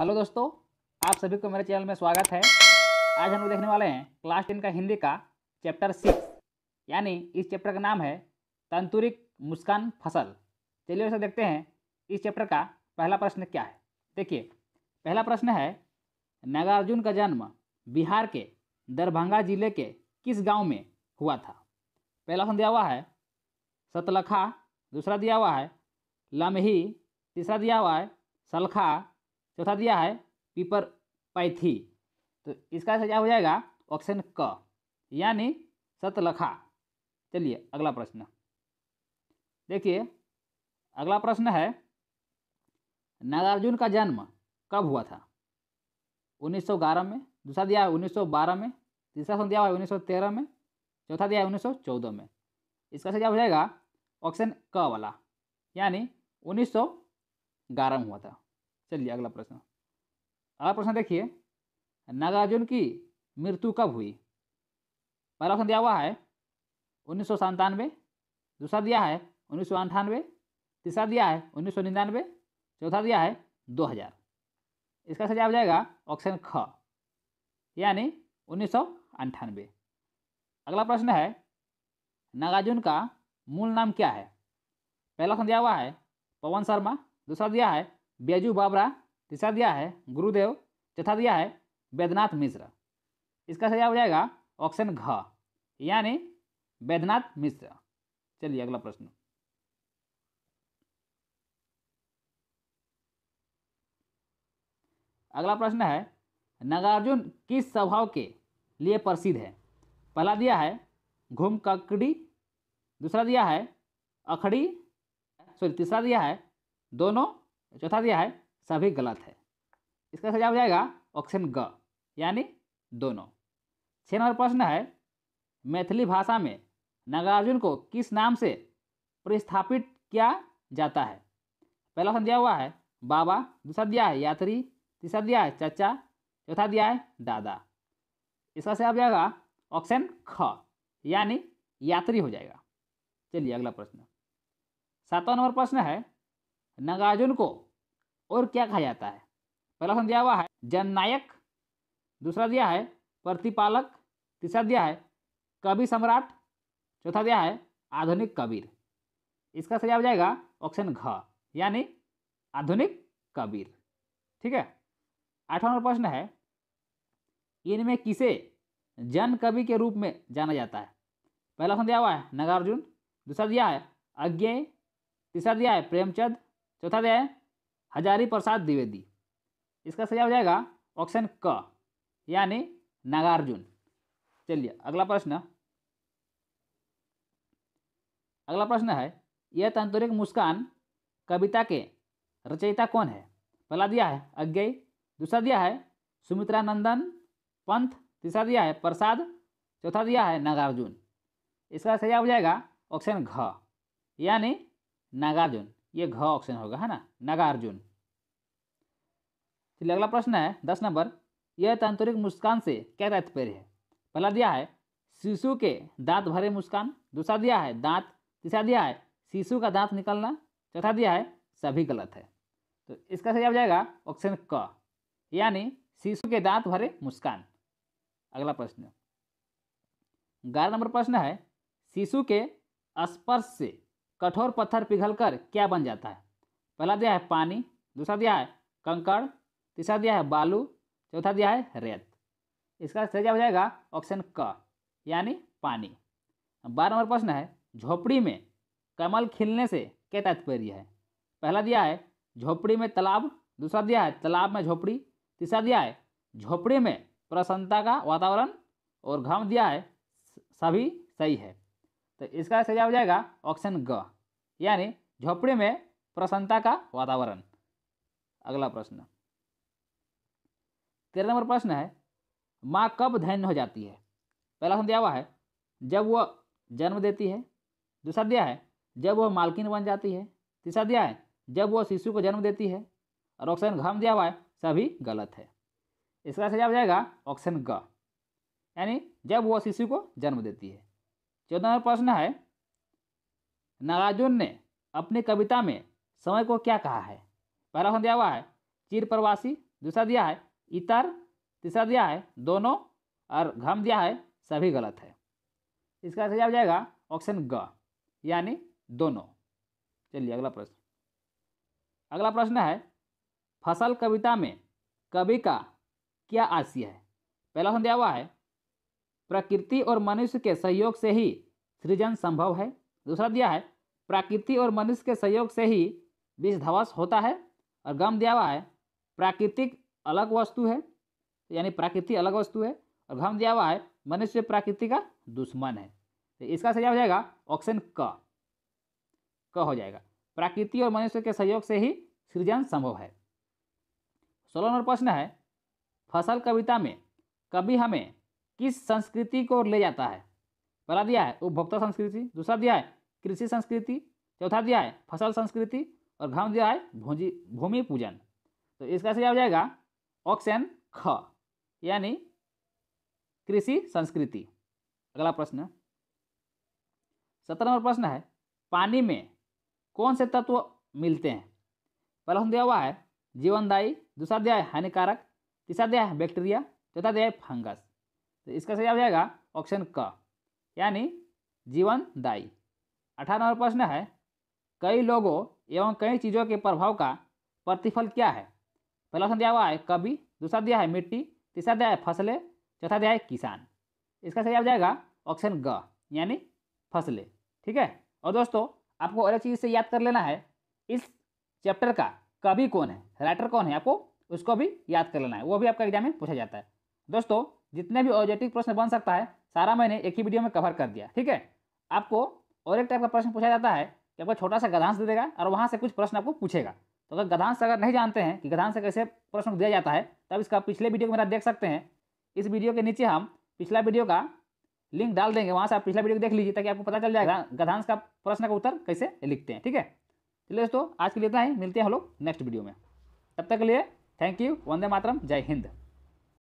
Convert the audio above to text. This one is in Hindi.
हेलो दोस्तों आप सभी को मेरे चैनल में स्वागत है आज हम लोग देखने वाले हैं क्लास टेन का हिंदी का चैप्टर सिक्स यानी इस चैप्टर का नाम है तंतुरिक मुस्कान फसल चलिए वैसे देखते हैं इस चैप्टर का पहला प्रश्न क्या है देखिए पहला प्रश्न है नागार्जुन का जन्म बिहार के दरभंगा जिले के किस गाँव में हुआ था पहला ऑप्शन दिया हुआ है सतलखा दूसरा दिया हुआ है लमही तीसरा दिया हुआ है सलखा चौथा दिया है पीपर पैथी तो इसका आंसर क्या हो जाएगा ऑप्शन क यानी सतलखा चलिए अगला प्रश्न देखिए अगला प्रश्न है नागार्जुन का जन्म कब हुआ था 1911 में दूसरा दिया है 1912 में तीसरा दिया हुआ है 1913 में चौथा दिया है 1914 में इसका सजा हो जाएगा ऑप्शन क वाला यानी 1911 में हुआ था चलिए अगला प्रश्न अगला प्रश्न देखिए नागार्जुन की मृत्यु कब हुई पहला ऑप्शन दिया हुआ है उन्नीस सौ संतानवे दूसरा दिया है उन्नीस सौ अंठानवे तीसरा दिया है उन्नीस सौ निन्यानवे चौथा दिया है दो हज़ार इसका सजा हो जाएगा ऑप्शन ख यानी उन्नीस सौ अंठानवे अगला प्रश्न है नागार्जुन का मूल नाम क्या है पहला ऑप्शन दिया हुआ है पवन शर्मा दूसरा दिया है बेजू बाबरा तीसरा दिया है गुरुदेव चौथा दिया है वैद्यनाथ मिश्र इसका सही हो जाएगा ऑप्शन घ यानी वैद्यनाथ मिश्र चलिए अगला प्रश्न अगला प्रश्न है नागार्जुन किस स्वभाव के लिए प्रसिद्ध है पहला दिया है घूम ककड़ी दूसरा दिया है अखड़ी सॉरी तीसरा दिया है दोनों चौथा दिया है सभी गलत है इसका सजा हो जाएगा ऑप्शन ग यानी दोनों छः नंबर प्रश्न है मैथिली भाषा में नागार्जुन को किस नाम से प्रस्थापित किया जाता है पहला ऑप्शन दिया हुआ है बाबा दूसरा दिया है यात्री तीसरा दिया है चाचा चौथा दिया है दादा इसका से आ जाएगा ऑप्शन ख यानी यात्री हो जाएगा चलिए अगला प्रश्न सातवां नंबर प्रश्न है नागार्जुन को और क्या कहा जाता है पहला ऑप्शन दिया हुआ है जननायक दूसरा दिया है प्रतिपालक तीसरा दिया है कवि सम्राट चौथा दिया है आधुनिक कबीर इसका सही हो जाएगा ऑप्शन घ यानी आधुनिक कबीर ठीक है आठवां नंबर प्रश्न है इनमें किसे जन कवि के रूप में जाना जाता है पहला ऑप्शन दिया हुआ है नागार्जुन दूसरा दिया है अज्ञेय तीसरा दिया है प्रेमचंद चौथा दिया है हजारी प्रसाद द्विवेदी इसका सही हो जाएगा ऑप्शन क यानी नागार्जुन चलिए अगला प्रश्न अगला प्रश्न है यह तंतुरिक मुस्कान कविता के रचयिता कौन है पहला दिया है अज्ञय दूसरा दिया है नंदन पंथ तीसरा दिया है प्रसाद चौथा दिया है नागार्जुन इसका सही हो जाएगा ऑप्शन घ यानी नागार्जुन ये घ ऑप्शन होगा है ना नागार्जुन चलिए अगला प्रश्न है दस नंबर यह तांत्रिक मुस्कान से क्या तात्पर्य है पहला दिया है शिशु के दांत भरे मुस्कान दूसरा दिया है दांत तीसरा दिया है शिशु का दांत निकलना चौथा दिया है सभी गलत है तो इसका सही जवाब जाएगा ऑप्शन क यानी शिशु के दांत भरे मुस्कान अगला प्रश्न ग्यारह नंबर प्रश्न है शिशु के स्पर्श से कठोर पत्थर पिघलकर क्या बन जाता है पहला दिया है पानी दूसरा दिया है कंकड़ तीसरा दिया है बालू चौथा दिया है रेत इसका सही जवाब हो जाएगा ऑप्शन क यानी पानी बारह नंबर प्रश्न है झोपड़ी में कमल खिलने से क्या तात्पर्य है पहला दिया है झोपड़ी में तालाब दूसरा दिया है तालाब में झोपड़ी तीसरा दिया है झोपड़ी में प्रसन्नता का वातावरण और घम दिया है सभी सही है तो इसका सजा हो जाएगा ऑप्शन ग यानी झोपड़े में प्रसन्नता का वातावरण अगला प्रश्न तेरह नंबर प्रश्न है माँ कब धन्य हो जाती है पहला ऑप्शन दिया हुआ है जब वह जन्म देती है दूसरा दिया है जब वह मालकिन बन जाती है तीसरा दिया है जब वह शिशु को जन्म देती है और ऑप्शन घम दिया हुआ है सभी गलत है इसका सजा हो जाएगा ऑप्शन ग यानी जब वह शिशु को जन्म देती है चौदह नंबर प्रश्न है नागार्जुन ने अपनी कविता में समय को क्या कहा है पहला प्रश्न दिया हुआ है चिर प्रवासी दूसरा दिया है इतर तीसरा दिया है दोनों और घम दिया है सभी गलत है इसका सही जवाब जाएगा ऑप्शन ग यानी दोनों चलिए अगला प्रश्न अगला प्रश्न है फसल कविता में कवि का क्या आशय है पहला प्रश्न दिया हुआ है प्रकृति और मनुष्य के सहयोग से ही सृजन संभव है दूसरा दिया है प्रकृति और मनुष्य के सहयोग से ही धवस होता है और गम दिया हुआ है प्राकृतिक अलग वस्तु है यानी प्रकृति अलग वस्तु है और गम दिया हुआ है मनुष्य प्रकृति का दुश्मन है तो इसका सही हो जाएगा ऑप्शन क क हो जाएगा प्रकृति और मनुष्य के सहयोग से ही सृजन संभव है सोलह नंबर प्रश्न है फसल कविता में कभी हमें किस संस्कृति को ले जाता है पहला दिया है उपभोक्ता संस्कृति दूसरा दिया है कृषि संस्कृति चौथा दिया है फसल संस्कृति और घाव दिया है भूजी भूमि पूजन तो इसका सही हो जाएगा ऑक्शन ख यानी कृषि संस्कृति अगला प्रश्न सत्रह नंबर प्रश्न है पानी में कौन से तत्व मिलते हैं पहला दिया हुआ है जीवनदायी दूसरा दिया है हानिकारक तीसरा दिया है बैक्टीरिया चौथा दिया है फंगस तो इसका सही आ जाएगा ऑप्शन क यानी जीवन दायी अठारह नंबर प्रश्न है कई लोगों एवं कई चीज़ों के प्रभाव का प्रतिफल क्या है पहला ऑप्शन दिया हुआ है कवि दूसरा दिया है मिट्टी तीसरा दिया है फसलें चौथा दिया है किसान इसका सही आ जाएगा ऑप्शन ग यानी फसलें ठीक है और दोस्तों आपको और एक चीज़ से याद कर लेना है इस चैप्टर का कवि कौन है राइटर कौन है आपको उसको भी याद कर लेना है वो भी आपका एग्जाम में पूछा जाता है दोस्तों जितने भी ऑब्जेक्टिव प्रश्न बन सकता है सारा मैंने एक ही वीडियो में कवर कर दिया ठीक है आपको और एक टाइप का प्रश्न पूछा जाता है कि आपको छोटा सा गधांश दे देगा और वहाँ से कुछ प्रश्न आपको पूछेगा तो अगर गधांश अगर नहीं जानते हैं कि गधांश कैसे प्रश्न दिया जाता है तब इसका पिछले वीडियो को मेरा देख सकते हैं इस वीडियो के नीचे हम पिछला वीडियो का लिंक डाल देंगे वहाँ से आप पिछला वीडियो देख लीजिए ताकि आपको पता चल जाएगा गधांश का प्रश्न का उत्तर कैसे लिखते हैं ठीक है चलिए तो दोस्तों आज के लिए इतना ही मिलते हैं हम लोग नेक्स्ट वीडियो में तब तक के लिए थैंक यू वंदे मातरम जय हिंद